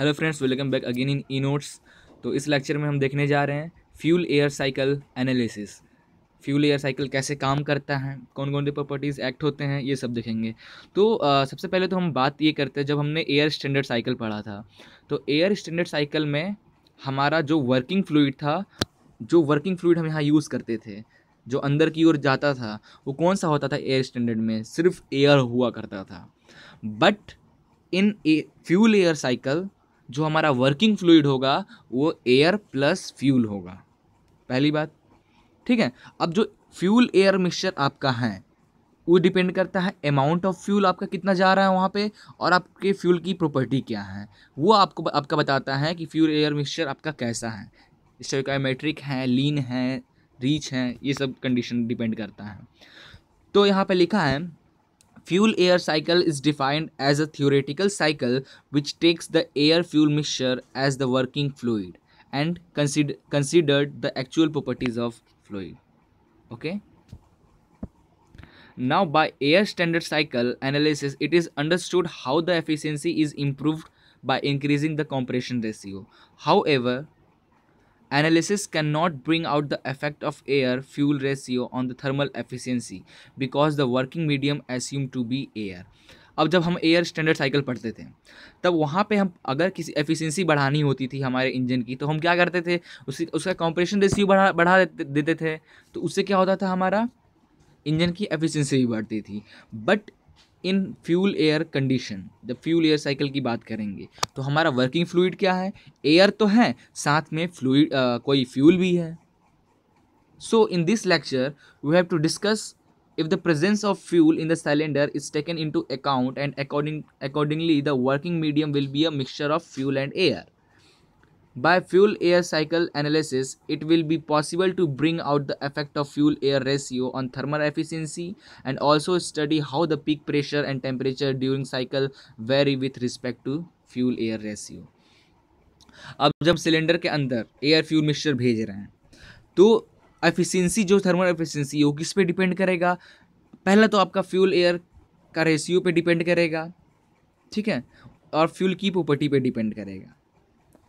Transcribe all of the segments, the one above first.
Hello friends welcome back again in E notes तो इस lecture में हम देखने जा रहे हैं fuel air cycle analysis fuel air cycle कैसे काम करता है कौन कौन से प्रॉपर्टीज़ एक्ट होते हैं ये सब देखेंगे तो आ, सबसे पहले तो हम बात ये करते हैं जब हमने एयर स्टैंडर्ड साइकिल पढ़ा था तो एयर स्टैंडर्ड साइकिल में हमारा जो वर्किंग फ्लूड था जो वर्किंग फ्लूड हम यहाँ यूज़ करते थे जो अंदर की ओर जाता था वो कौन सा होता था एयर स्टैंडर्ड में सिर्फ एयर हुआ करता था but in a fuel air cycle जो हमारा वर्किंग फ्लूड होगा वो एयर प्लस फ्यूल होगा पहली बात ठीक है अब जो फ्यूल एयर मिक्सचर आपका है वो डिपेंड करता है अमाउंट ऑफ फ्यूल आपका कितना जा रहा है वहाँ पे और आपके फ्यूल की प्रॉपर्टी क्या है वो आपको आपका बताता है कि फ्यूल एयर मिक्सचर आपका कैसा है स्टोकोमेट्रिक है लीन है रीच है ये सब कंडीशन डिपेंड करता है तो यहाँ पे लिखा है Fuel air cycle is defined as a theoretical cycle which takes the air fuel mixture as the working fluid and consider considered the actual properties of fluid okay now by air standard cycle analysis it is understood how the efficiency is improved by increasing the compression ratio however Analysis cannot bring out the effect of air fuel ratio on the thermal efficiency because the working medium assumed to be air. अब जब हम air standard cycle पढ़ते थे तब वहाँ पे हम अगर किसी एफिशिएंसी बढ़ानी होती थी हमारे इंजन की तो हम क्या करते थे उसी उसका कॉम्प्रेशन रेशियो बढ़ा बढ़ा देते थे तो उससे क्या होता था हमारा इंजन की एफिशिएंसी भी बढ़ती थी but in fuel air condition जब फ्यूल एयर साइकिल की बात करेंगे तो हमारा वर्किंग फ्लूड क्या है एयर तो है साथ में फ्लूड कोई फ्यूल भी है so in this lecture we have to discuss if the presence of fuel in the cylinder is taken into account and accordingly the working medium will be a mixture of fuel and air By fuel air cycle analysis, it will be possible to bring out the effect of fuel air ratio on thermal efficiency and also study how the peak pressure and temperature during cycle vary with respect to fuel air ratio. अब जब cylinder के अंदर air fuel mixture भेज रहे हैं तो efficiency जो thermal efficiency वो किस पे डिपेंड करेगा पहला तो आपका फ्यूल एयर का रेशियो पे डिपेंड करेगा ठीक है और फ्यूल की प्रॉपर्टी पे डिपेंड करेगा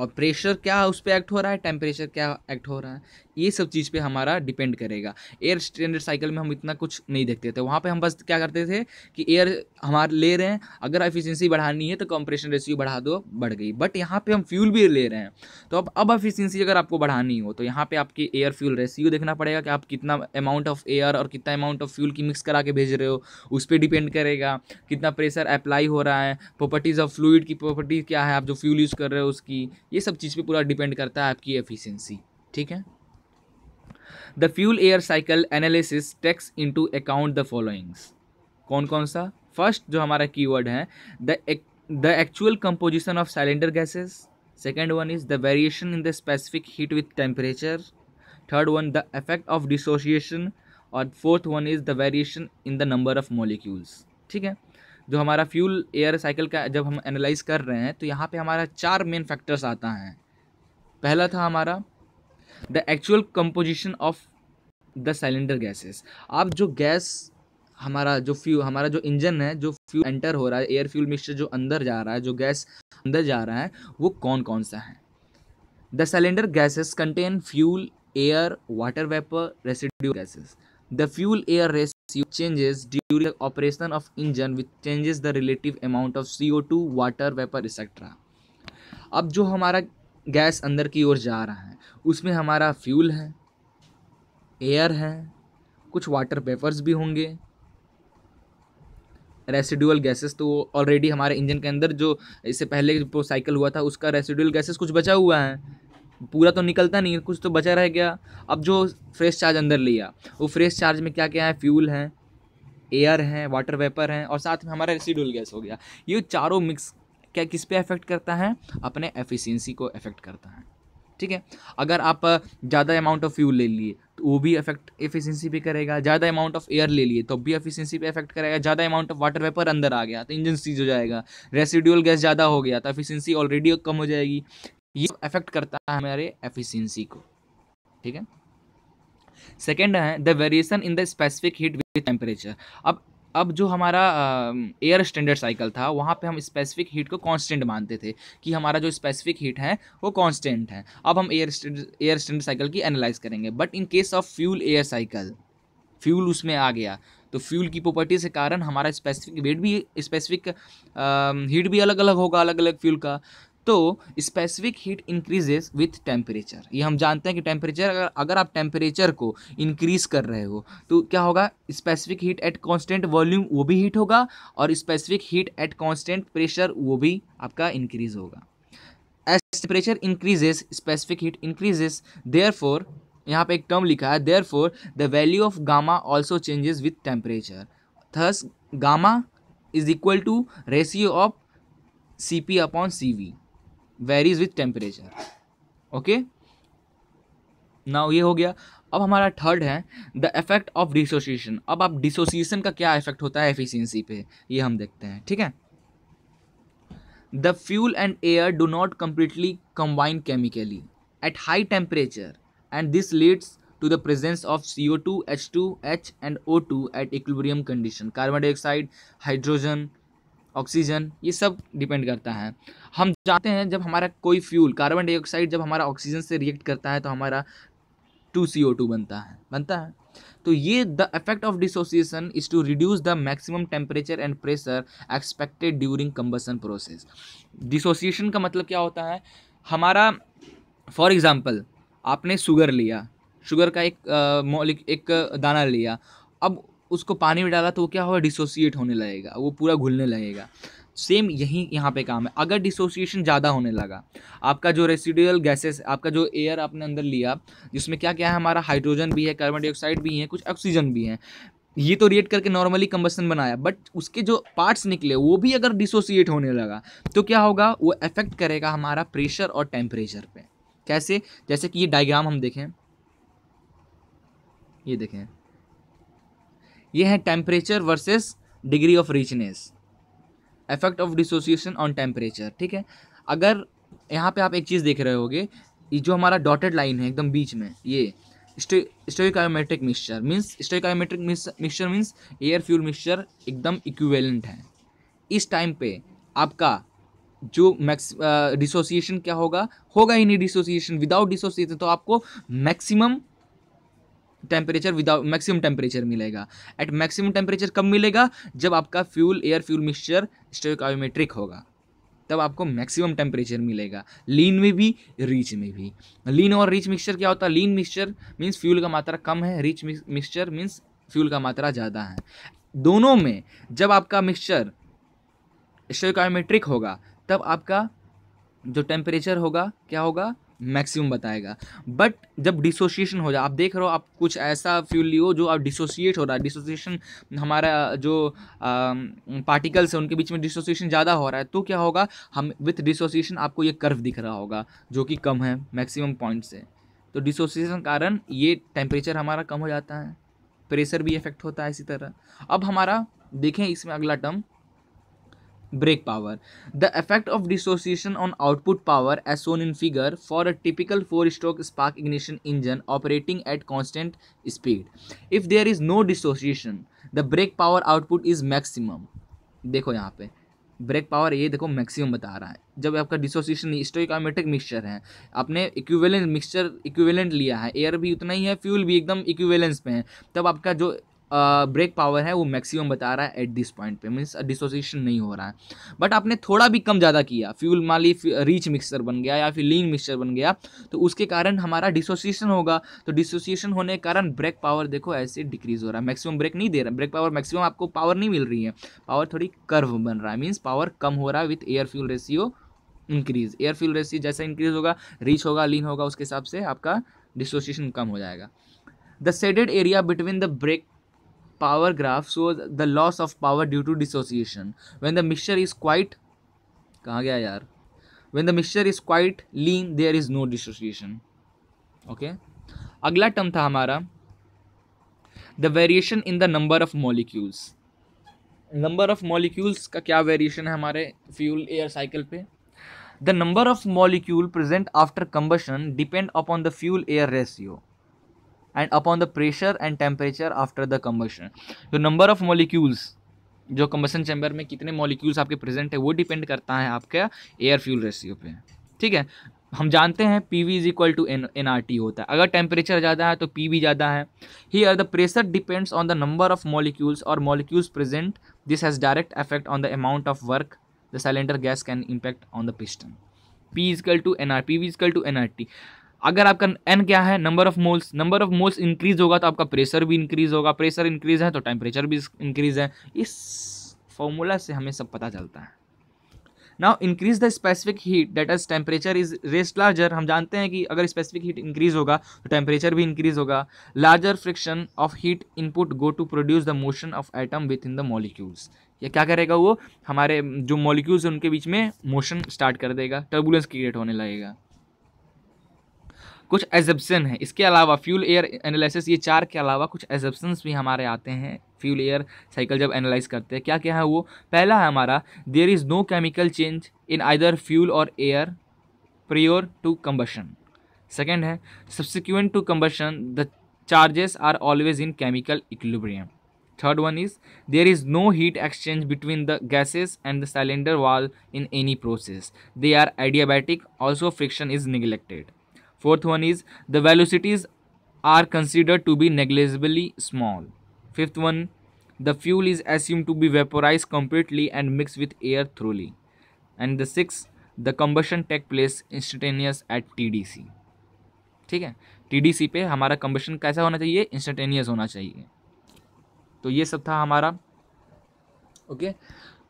और प्रेशर क्या उस पर एक्ट हो रहा है टेम्परेचर क्या एक्ट हो रहा है ये सब चीज़ पे हमारा डिपेंड करेगा एयर स्टैंडर्ड साइकिल में हम इतना कुछ नहीं देखते थे वहाँ पे हम बस क्या करते थे कि एयर हमारे ले रहे हैं अगर एफिशिएंसी बढ़ानी है तो कंप्रेशन रेशियो बढ़ा दो बढ़ गई बट यहाँ पे हम फ्यूल भी ले रहे हैं तो अब अब एफिशियंसी अगर आपको बढ़ानी हो तो यहाँ पर आपकी एयर फ्यूल रेशियो देखना पड़ेगा कि आप कितना अमाउंट ऑफ एयर और कितना अमाउंट ऑफ फ्यूल की मिक्स करा के भेज रहे हो उस पर डिपेंड करेगा कितना प्रेशर अप्लाई हो रहा है प्रॉपर्टीज़ ऑफ फ्लूड की प्रॉपर्टी क्या है आप जो फ्यूल यूज़ कर रहे हो उसकी ये सब चीज़ पे पूरा डिपेंड करता है आपकी एफिशिएंसी ठीक है the fuel air cycle analysis takes into account the followings कौन कौन सा फर्स्ट जो हमारा कीवर्ड है the the actual composition of cylinder gases second one is the variation in the specific heat with temperature third one the effect of dissociation और fourth one is the variation in the number of molecules ठीक है जो हमारा fuel air cycle का जब हम analyse कर रहे हैं तो यहाँ पे हमारा चार मेन फैक्टर्स आता है पहला था हमारा the actual composition of the cylinder gases आप जो गैस हमारा जो फ्यू हमारा जो इंजन है जो फ्यूल एंटर हो रहा है एयर फ्यूल मिक्सचर जो अंदर जा रहा है जो गैस अंदर जा रहा है वो कौन कौन सा है the cylinder gases contain fuel air water vapour residue gases the fuel air race changes during the operation of engine which changes the relative amount of CO2, water, vapor etc. अब जो हमारा गैस अंदर की ओर जा रहा है उसमें हमारा फ्यूल है एयर है कुछ वाटर वेपर्स भी होंगे रेसिडुअल गैसेस तो ऑलरेडी हमारे इंजन के अंदर जो इससे पहले जो साइकिल हुआ था उसका रेसिडुअल गैसेस कुछ बचा हुआ है पूरा तो निकलता नहीं कुछ तो बचा रह गया अब जो फ्रेश चार्ज अंदर लिया वो फ्रेश चार्ज में क्या क्या है फ्यूल है एयर है वाटर वेपर है और साथ में हमारा रेसिडुअल गैस हो गया ये चारों मिक्स क्या किस पे अफेक्ट करता है अपने एफिशिएंसी को अफेक्ट करता है ठीक है अगर आप ज़्यादा अमाउंट ऑफ फ्यूल ले लिए तो वो भी अफेक्ट एफिशिएंसी पे करेगा ज़्यादा अमाउंट ऑफ एयर ले लिए तो भी एफिशिएंसी पे अफेक्ट करेगा ज़्यादा अमाउंट ऑफ वाटर वेपर अंदर आ गया तो इंजन सीज हो जाएगा रेसिड्यूल गैस ज़्यादा हो गया तो एफिशिएंसी ऑलरेडी कम हो जाएगी ये अफेक्ट करता है हमारे एफिशिएंसी को ठीक है सेकेंड है the variation in the specific heat with temperature अब अब जो हमारा एयर स्टैंडर्ड साइकिल था वहाँ पे हम स्पेसिफिक हीट को कांस्टेंट मानते थे कि हमारा जो स्पेसिफिक हीट है वो कांस्टेंट है अब हम एयर एयर स्टैंडर्ड साइकिल की एनालाइज करेंगे but in case of fuel air cycle fuel उसमें आ गया तो फ्यूल की प्रॉपर्टी के कारण हमारा स्पेसिफिक वेट भी स्पेसिफिक हीट भी अलग अलग होगा अलग अलग फ्यूल का तो specific heat increases with temperature ये हम जानते हैं कि टेम्परेचर अगर अगर आप टेम्परेचर को इंक्रीज कर रहे हो तो क्या होगा specific heat at constant volume वो भी हीट होगा और specific heat at constant pressure वो भी आपका इंक्रीज होगा as temperature increases specific heat increases therefore यहाँ पर एक टर्म लिखा है therefore the value of gamma also changes with temperature thus gamma is equal to ratio of C P upon C V varies with temperature okay now ये हो गया अब हमारा थर्ड है द इफेक्ट ऑफ डिसोसिएशन अब आप dissociation का क्या इफेक्ट होता है एफिशिएंसी पे ये हम देखते हैं ठीक है the fuel and air do not completely combine chemically at high temperature and this leads to the presence of C O two H two H and O two at equilibrium condition carbon dioxide hydrogen oxygen ये सब depend करता है हम जानते हैं जब हमारा कोई फ्यूल कार्बन डाइऑक्साइड जब हमारा ऑक्सीजन से रिएक्ट करता है तो हमारा टू सी ओ टू बनता है बनता है तो ये the effect of dissociation is to reduce the maximum temperature and pressure expected during combustion process dissociation का मतलब क्या होता है हमारा फॉर एग्ज़ाम्पल आपने शुगर लिया शुगर का एक मौलिक एक दाना लिया अब उसको पानी में डाला तो वो क्या होगा डिसोसिएट होने लगेगा वो पूरा घुलने लगेगा सेम यही यहाँ पे काम है अगर डिसोसिएशन ज़्यादा होने लगा आपका जो रेसिडुअल गैसेस आपका जो एयर आपने अंदर लिया जिसमें क्या क्या है हमारा हाइड्रोजन भी है कार्बन डाइऑक्साइड भी है कुछ ऑक्सीजन भी है ये तो रिएक्ट करके नॉर्मली कम्बसन बनाया बट उसके जो पार्ट्स निकले वो भी अगर डिसोसिएट होने लगा तो क्या होगा वो अफेक्ट करेगा हमारा प्रेशर और टेम्परेचर पे कैसे जैसे कि ये डायग्राम हम देखें ये देखें ये है temperature versus degree of richness effect of dissociation on temperature ठीक है अगर यहाँ पे आप एक चीज़ देख रहे होगे ये जो हमारा डॉटेड लाइन है एकदम बीच में ये stoichiometric mixture means stoichiometric mixture means air fuel mixture एकदम इक्वेलेंट है इस टाइम पे आपका जो मैक्स डिसोसिएशन क्या होगा होगा ही नहीं डिसोसिएशन विदाउट डिसोसिएशन तो आपको maximum temperature without maximum temperature मिलेगा एट मैक्सिमम टेम्परेचर कब मिलेगा जब आपका fuel air fuel mixture stoichiometric होगा तब आपको मैक्सिमम टेम्परेचर मिलेगा लीन में भी रिच में भी लीन और रिच मिक्सचर क्या होता है लीन मिक्सचर मीन्स फ्यूल का मात्रा कम है रिच मिक्सचर मीन्स फ्यूल का मात्रा ज़्यादा है दोनों में जब आपका मिक्सचर स्टोकायोमेट्रिक होगा तब आपका जो टेम्परेचर होगा क्या होगा मैक्सिमम बताएगा बट जब डिसोसिएशन हो जाए आप देख रहे हो आप कुछ ऐसा फ्यूल लियो जो आप डिसोसिएट हो रहा है डिसोसिएशन हमारा जो आ, पार्टिकल्स है उनके बीच में डिसोसिएशन ज़्यादा हो रहा है तो क्या होगा हम विथ डिसोसिएशन आपको ये कर्व दिख रहा होगा जो कि कम है मैक्सिमम पॉइंट से तो डिसोसिएशन कारण ये टेम्परेचर हमारा कम हो जाता है प्रेशर भी इफेक्ट होता है इसी तरह अब हमारा देखें इसमें अगला term brake power the effect of dissociation on output power as shown in figure for a typical four stroke spark ignition engine operating at constant speed if there is no dissociation the brake power output is maximum देखो यहाँ पे break power ये देखो maximum बता रहा है जब आपका डिसोसिएशन स्टोकोमेटिक मिक्सचर है आपने इक्विवेलेंट मिक्सचर इक्विवेलेंट लिया है एयर भी उतना ही है फ्यूल भी एकदम इक्विवेलेंस पे है तब आपका जो ब्रेक uh, पावर है वो मैक्सिमम बता रहा है एट दिस पॉइंट पे मीन्स डिसोसिएशन नहीं हो रहा है बट आपने थोड़ा भी कम ज़्यादा किया फ्यूल मान ली मिक्सचर बन गया या फिर लीन मिक्सचर बन गया तो उसके कारण हमारा डिसोसिएशन होगा तो डिसोसिएशन होने के कारण ब्रेक पावर देखो ऐसे डिक्रीज हो रहा है मैक्सिमम ब्रेक नहीं दे रहा ब्रेक पावर मैक्सिमम आपको पावर नहीं मिल रही है पावर थोड़ी कर्व बन रहा है मीन्स पावर कम हो रहा है with air fuel ratio increase air fuel ratio जैसा इंक्रीज होगा रीच होगा लीन होगा उसके हिसाब से आपका डिसोसिएशन कम हो जाएगा the shaded area between the brake power graph shows the loss of power due to dissociation when the mixture is quite कहाँ गया यार when the mixture is quite lean there is no dissociation okay अगला term था हमारा the variation in the number of molecules number of molecules का क्या variation है हमारे फ्यूल एयर साइकिल पे the number of molecule present after combustion depend upon the fuel air ratio and upon the pressure and temperature after the combustion जो number of molecules जो combustion chamber में कितने molecules आपके present है वो depend करता है आपके एयर फ्यूल रेशियो पे ठीक है हम जानते हैं P V is equal to N N R T होता है अगर टेम्परेचर ज़्यादा है तो पी वी ज़्यादा है ही आर the pressure depends on the number of molecules और molecules present this has direct affect on the amount of work the cylinder gas can impact on the piston P is equal to N R P V is equal to N R T अगर आपका N क्या है number of moles number of moles increase होगा तो आपका pressure भी increase होगा pressure increase है तो टेम्परेचर भी इंक्रीज है इस फॉर्मूला से हमें सब पता चलता है now increase the specific heat that is temperature is raised larger हम जानते हैं कि अगर स्पेसिफिक हीट इंक्रीज होगा तो टेम्परेचर भी इंक्रीज होगा larger friction of heat input go to produce the motion of atom within the molecules या क्या करेगा वो हमारे जो मॉलिक्यूल्स हैं उनके बीच में मोशन स्टार्ट कर देगा टर्बुलेंस क्रिएट होने लगेगा कुछ एजप्सन है इसके अलावा फ्यूल एयर एनालिसिस ये चार के अलावा कुछ एजप्सन्स भी हमारे आते हैं फ्यूल एयर साइकिल जब एनालाइज करते हैं क्या क्या है वो पहला है हमारा there is no chemical change in either fuel और air prior to combustion second है subsequent to combustion the charges are always in chemical equilibrium third one is there is no heat exchange between the gases and the cylinder wall in any process they are adiabatic also friction is neglected fourth one is the velocities are consider to be negligibly small fifth one the fuel is assume to be vaporise completely and mix with air thoroughly and the six the combustion take place instantaneous at T D C ठीक है T D सी पे हमारा combustion कैसा होना चाहिए instantaneous होना चाहिए तो ये सब था हमारा ओके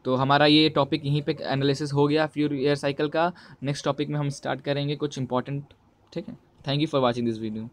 तो हमारा ये टॉपिक यहीं पर एनालिसिस हो गया फ्यूर एयर साइकिल का नेक्स्ट टॉपिक में हम स्टार्ट करेंगे कुछ इंपॉर्टेंट ठीक है thank you for watching this video